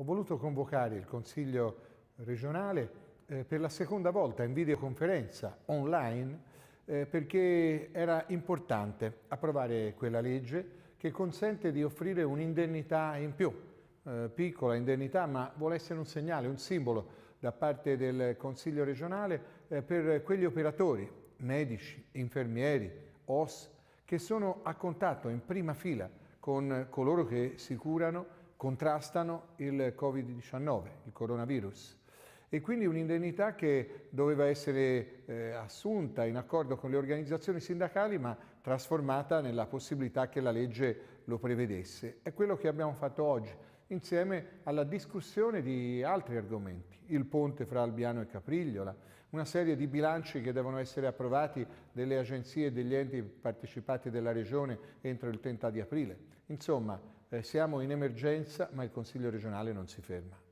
Ho voluto convocare il Consiglio regionale eh, per la seconda volta in videoconferenza online eh, perché era importante approvare quella legge che consente di offrire un'indennità in più, eh, piccola indennità, ma vuole essere un segnale, un simbolo da parte del Consiglio regionale eh, per quegli operatori, medici, infermieri, OS, che sono a contatto in prima fila con coloro che si curano contrastano il Covid-19, il coronavirus. E quindi un'indennità che doveva essere eh, assunta in accordo con le organizzazioni sindacali, ma trasformata nella possibilità che la legge lo prevedesse. È quello che abbiamo fatto oggi insieme alla discussione di altri argomenti, il ponte fra Albiano e Caprigliola, una serie di bilanci che devono essere approvati delle agenzie e degli enti partecipati della Regione entro il 30 di aprile. Insomma, eh, siamo in emergenza, ma il Consiglio regionale non si ferma.